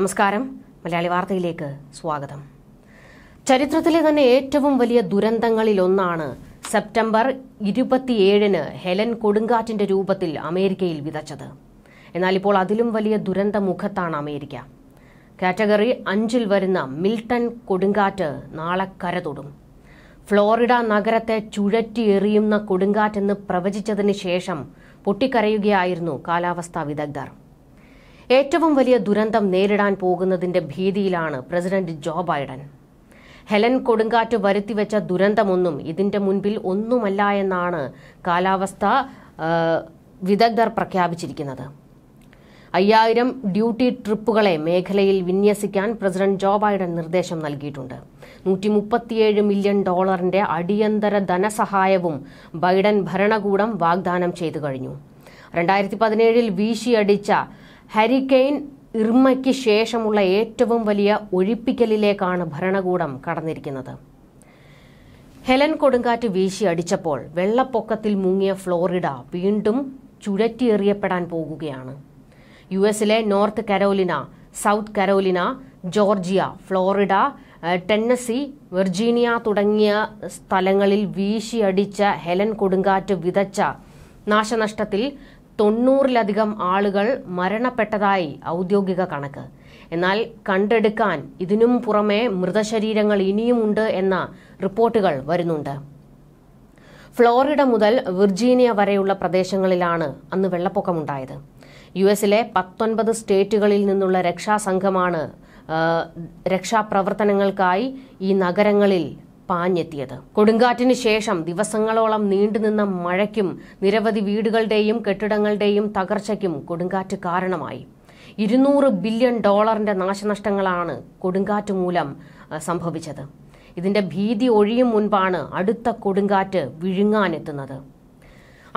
നമസ്കാരം മലയാളി വാർത്തയിലേക്ക് സ്വാഗതം ചരിത്രത്തിലെ തന്നെ ഏറ്റവും വലിയ ദുരന്തങ്ങളിലൊന്നാണ് സെപ്റ്റംബർ ഇരുപത്തിയേഴിന് ഹെലൻ കൊടുങ്കാറ്റിന്റെ രൂപത്തിൽ അമേരിക്കയിൽ വിതച്ചത് എന്നാൽ ഇപ്പോൾ അതിലും വലിയ ദുരന്ത മുഖത്താണ് അമേരിക്ക കാറ്റഗറി അഞ്ചിൽ വരുന്ന മിൽട്ടൺ കൊടുങ്കാറ്റ് നാളെ കരതൊടും ഫ്ലോറിഡ നഗരത്തെ ചുഴറ്റി എറിയുന്ന കൊടുങ്കാറ്റെന്ന് പ്രവചിച്ചതിന് ശേഷം പൊട്ടിക്കരയുകയായിരുന്നു കാലാവസ്ഥാ വിദഗ്ധർ ഏറ്റവും വലിയ ദുരന്തം നേരിടാൻ പോകുന്നതിന്റെ ഭീതിയിലാണ് പ്രസിഡന്റ് ജോ ബൈഡൻ ഹെലൻ കൊടുങ്കാറ്റ് വരുത്തിവെച്ച ദുരന്തമൊന്നും ഇതിന്റെ മുൻപിൽ ഒന്നുമല്ല എന്നാണ് കാലാവസ്ഥ വിദഗ്ധർ പ്രഖ്യാപിച്ചിരിക്കുന്നത് അയ്യായിരം ഡ്യൂട്ടി ട്രിപ്പുകളെ മേഖലയിൽ വിന്യസിക്കാൻ പ്രസിഡന്റ് ജോ ബൈഡൻ നിർദ്ദേശം നൽകിയിട്ടുണ്ട് നൂറ്റി മുപ്പത്തിയേഴ് മില്യൺ ഡോളറിന്റെ അടിയന്തര ധനസഹായവും ബൈഡൻ ഭരണകൂടം വാഗ്ദാനം ചെയ്തു കഴിഞ്ഞു രണ്ടായിരത്തി പതിനേഴിൽ വീശിയടിച്ച ഹരിക്കെയിൻ ഇർമയ്ക്ക് ശേഷമുള്ള ഏറ്റവും വലിയ ഒഴിപ്പിക്കലിലേക്കാണ് ഭരണകൂടം കടന്നിരിക്കുന്നത് ഹെലൻ കൊടുങ്കാറ്റ് വീശി അടിച്ചപ്പോൾ വെള്ളപ്പൊക്കത്തിൽ മുങ്ങിയ ഫ്ലോറിഡ വീണ്ടും ചുഴറ്റിയെറിയപ്പെടാൻ പോകുകയാണ് യു എസിലെ North Carolina South Carolina Georgia Florida Tennessee Virginia തുടങ്ങിയ സ്ഥലങ്ങളിൽ വീശിയടിച്ച ഹെലൻ കൊടുങ്കാറ്റ് വിതച്ച നാശനഷ്ടത്തിൽ തൊണ്ണൂറിലധികം ആളുകൾ മരണപ്പെട്ടതായി ഔദ്യോഗിക കണക്ക് എന്നാൽ കണ്ടെടുക്കാൻ ഇതിനും പുറമെ മൃതശരീരങ്ങൾ ഇനിയുമുണ്ട് എന്ന റിപ്പോർട്ടുകൾ വരുന്നുണ്ട് ഫ്ലോറിഡ മുതൽ വിർജീനിയ വരെയുള്ള പ്രദേശങ്ങളിലാണ് അന്ന് വെള്ളപ്പൊക്കമുണ്ടായത് യു എസിലെ പത്തൊൻപത് സ്റ്റേറ്റുകളിൽ നിന്നുള്ള രക്ഷാസംഘമാണ് രക്ഷാപ്രവർത്തനങ്ങൾക്കായി ഈ നഗരങ്ങളിൽ പാഞ്ഞെത്തിയത് കൊടുങ്കാറ്റിന് ശേഷം ദിവസങ്ങളോളം നീണ്ടുനിന്ന മഴയ്ക്കും നിരവധി വീടുകളുടെയും കെട്ടിടങ്ങളുടെയും തകർച്ചയ്ക്കും കൊടുങ്കാറ്റ് കാരണമായി ഇരുന്നൂറ് ബില്യൺ ഡോളറിന്റെ നാശനഷ്ടങ്ങളാണ് കൊടുങ്കാറ്റ് മൂലം സംഭവിച്ചത് ഇതിന്റെ ഭീതി ഒഴിയും മുൻപാണ് അടുത്ത കൊടുങ്കാറ്റ് വിഴുങ്ങാനെത്തുന്നത്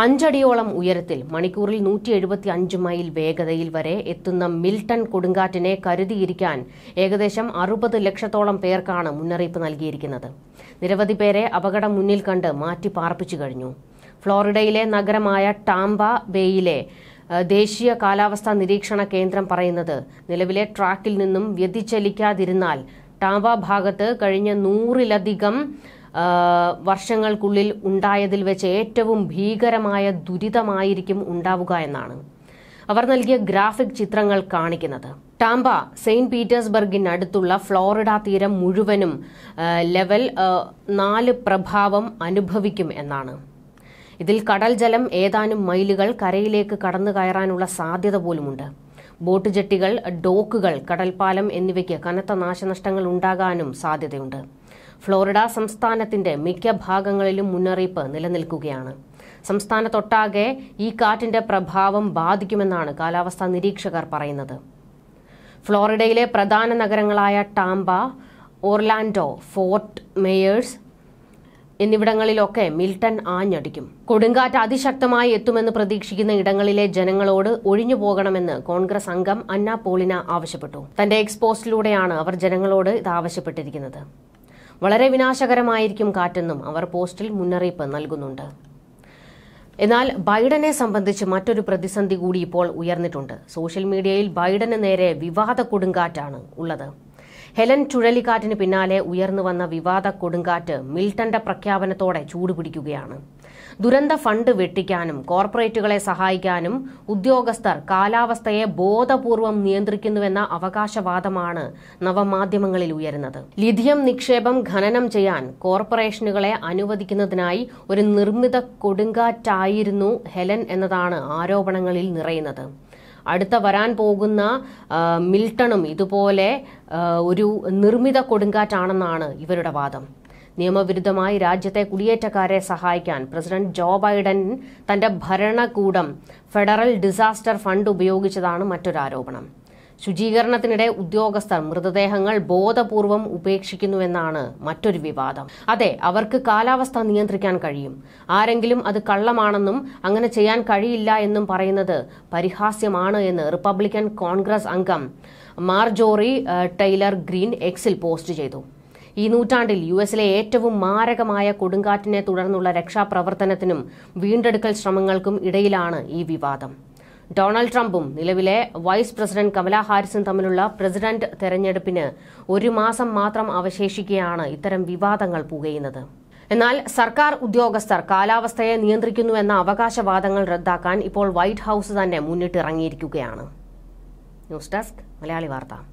അഞ്ചടിയോളം ഉയരത്തിൽ മണിക്കൂറിൽ നൂറ്റി എഴുപത്തി അഞ്ച് മൈൽ വേഗതയിൽ വരെ എത്തുന്ന മിൽട്ടൺ കൊടുങ്കാറ്റിനെ കരുതിയിരിക്കാൻ ഏകദേശം അറുപത് ലക്ഷത്തോളം പേർക്കാണ് മുന്നറിയിപ്പ് നൽകിയിരിക്കുന്നത് നിരവധി പേരെ അപകടം മുന്നിൽ കണ്ട് മാറ്റി പാർപ്പിച്ചു കഴിഞ്ഞു ഫ്ലോറിഡയിലെ നഗരമായ ടാംബ ബേയിലെ ദേശീയ കാലാവസ്ഥാ നിരീക്ഷണ കേന്ദ്രം പറയുന്നത് നിലവിലെ ട്രാക്കിൽ നിന്നും വ്യതിചലിക്കാതിരുന്നാൽ ടാംബ ഭാഗത്ത് കഴിഞ്ഞ നൂറിലധികം വർഷങ്ങൾക്കുള്ളിൽ ഉണ്ടായതിൽ വെച്ച് ഏറ്റവും ഭീകരമായ ദുരിതമായിരിക്കും ഉണ്ടാവുക എന്നാണ് അവർ നൽകിയ ഗ്രാഫിക് ചിത്രങ്ങൾ കാണിക്കുന്നത് ടാംബ സെയിന്റ് പീറ്റേഴ്സ്ബർഗിനടുത്തുള്ള ഫ്ലോറിഡ തീരം മുഴുവനും ലെവൽ നാല് പ്രഭാവം അനുഭവിക്കും എന്നാണ് ഇതിൽ കടൽ ജലം ഏതാനും മൈലുകൾ കരയിലേക്ക് കടന്നു കയറാനുള്ള സാധ്യത പോലുമുണ്ട് ബോട്ട് ജെട്ടികൾ ഡോക്കുകൾ കടൽപ്പാലം എന്നിവയ്ക്ക് കനത്ത നാശനഷ്ടങ്ങൾ ഉണ്ടാകാനും സാധ്യതയുണ്ട് ഫ്ലോറിഡ സംസ്ഥാനത്തിന്റെ മിക്ക ഭാഗങ്ങളിലും മുന്നറിയിപ്പ് നിലനിൽക്കുകയാണ് സംസ്ഥാനത്തൊട്ടാകെ ഈ കാറ്റിന്റെ പ്രഭാവം ബാധിക്കുമെന്നാണ് കാലാവസ്ഥാ നിരീക്ഷകർ പറയുന്നത് ഫ്ലോറിഡയിലെ പ്രധാന നഗരങ്ങളായ ടാംബ ഓർലാൻഡോ ഫോർട്ട് മേയേഴ്സ് എന്നിവിടങ്ങളിലൊക്കെ മിൽട്ടൺ ആഞ്ഞടിക്കും കൊടുങ്കാറ്റ് അതിശക്തമായി എത്തുമെന്ന് പ്രതീക്ഷിക്കുന്ന ഇടങ്ങളിലെ ജനങ്ങളോട് ഒഴിഞ്ഞു പോകണമെന്ന് കോൺഗ്രസ് അംഗം അന്ന പോളിന ആവശ്യപ്പെട്ടു തന്റെ എക്സ്പോസ്റ്റിലൂടെയാണ് അവർ ജനങ്ങളോട് ഇത് ആവശ്യപ്പെട്ടിരിക്കുന്നത് വളരെ വിനാശകരമായിരിക്കും കാറ്റെന്നും അവർ പോസ്റ്റിൽ മുന്നറിയിപ്പ് നൽകുന്നുണ്ട് എന്നാൽ ബൈഡനെ സംബന്ധിച്ച് മറ്റൊരു പ്രതിസന്ധി കൂടി ഇപ്പോൾ ഉയർന്നിട്ടുണ്ട് സോഷ്യൽ മീഡിയയിൽ ബൈഡന് നേരെ വിവാദ കൊടുങ്കാറ്റാണ് ഉള്ളത് ഹെലൻ ചുഴലിക്കാറ്റിന് പിന്നാലെ ഉയർന്നു വന്ന വിവാദ കൊടുങ്കാറ്റ് മിൽട്ടന്റെ പ്രഖ്യാപനത്തോടെ ചൂടുപിടിക്കുകയാണ് ദുരന്ത ഫണ്ട് വെട്ടിക്കാനും കോർപ്പറേറ്റുകളെ സഹായിക്കാനും ഉദ്യോഗസ്ഥർ കാലാവസ്ഥയെ ബോധപൂർവം നിയന്ത്രിക്കുന്നുവെന്ന അവകാശവാദമാണ് നവമാധ്യമങ്ങളിൽ ഉയരുന്നത് ലിഥിയം നിക്ഷേപം ഖനനം ചെയ്യാൻ കോർപ്പറേഷനുകളെ അനുവദിക്കുന്നതിനായി ഒരു നിർമ്മിത കൊടുങ്കാറ്റായിരുന്നു ഹെലൻ എന്നതാണ് ആരോപണങ്ങളിൽ നിറയുന്നത് അടുത്ത വരാൻ പോകുന്ന മിൽട്ടണും ഇതുപോലെ ഒരു നിർമ്മിത കൊടുങ്കാറ്റാണെന്നാണ് ഇവരുടെ വാദം നിയമവിരുദ്ധമായി രാജ്യത്തെ കുടിയേറ്റക്കാരെ സഹായിക്കാൻ പ്രസിഡന്റ് ജോ ബൈഡൻ തന്റെ ഭരണകൂടം ഫെഡറൽ ഡിസാസ്റ്റർ ഫണ്ട് ഉപയോഗിച്ചതാണ് മറ്റൊരു ആരോപണം ശുചീകരണത്തിനിടെ ഉദ്യോഗസ്ഥർ മൃതദേഹങ്ങൾ ബോധപൂർവം ഉപേക്ഷിക്കുന്നുവെന്നാണ് മറ്റൊരു വിവാദം അതെ അവർക്ക് കാലാവസ്ഥ നിയന്ത്രിക്കാൻ കഴിയും ആരെങ്കിലും അത് കള്ളമാണെന്നും അങ്ങനെ ചെയ്യാൻ കഴിയില്ല എന്നും പറയുന്നത് പരിഹാസ്യമാണ് എന്ന് റിപ്പബ്ലിക്കൻ കോൺഗ്രസ് അംഗം മാർജോറി ടൈലർ ഗ്രീൻ എക്സിൽ പോസ്റ്റ് ചെയ്തു ഈ നൂറ്റാണ്ടിൽ യു എസിലെ ഏറ്റവും മാരകമായ കൊടുങ്കാറ്റിനെ തുടർന്നുള്ള രക്ഷാപ്രവർത്തനത്തിനും വീണ്ടെടുക്കൽ ശ്രമങ്ങൾക്കും ഇടയിലാണ് ഈ വിവാദം ഡൊണാൾഡ് ട്രംപും നിലവിലെ വൈസ് പ്രസിഡന്റ് കമലാ ഹാരിസും തമ്മിലുള്ള പ്രസിഡന്റ് തെരഞ്ഞെടുപ്പിന് ഒരു മാസം മാത്രം അവശേഷിക്കുകയാണ് ഇത്തരം വിവാദങ്ങൾ പുകയുന്നത് എന്നാൽ സർക്കാർ ഉദ്യോഗസ്ഥർ കാലാവസ്ഥയെ നിയന്ത്രിക്കുന്നുവെന്ന അവകാശവാദങ്ങൾ റദ്ദാക്കാൻ ഇപ്പോൾ വൈറ്റ് ഹൌസ് തന്നെ മുന്നിട്ടിറങ്ങിയിരിക്കുകയാണ് ന്യൂസ് ഡെസ്ക് മലയാളി വാർത്ത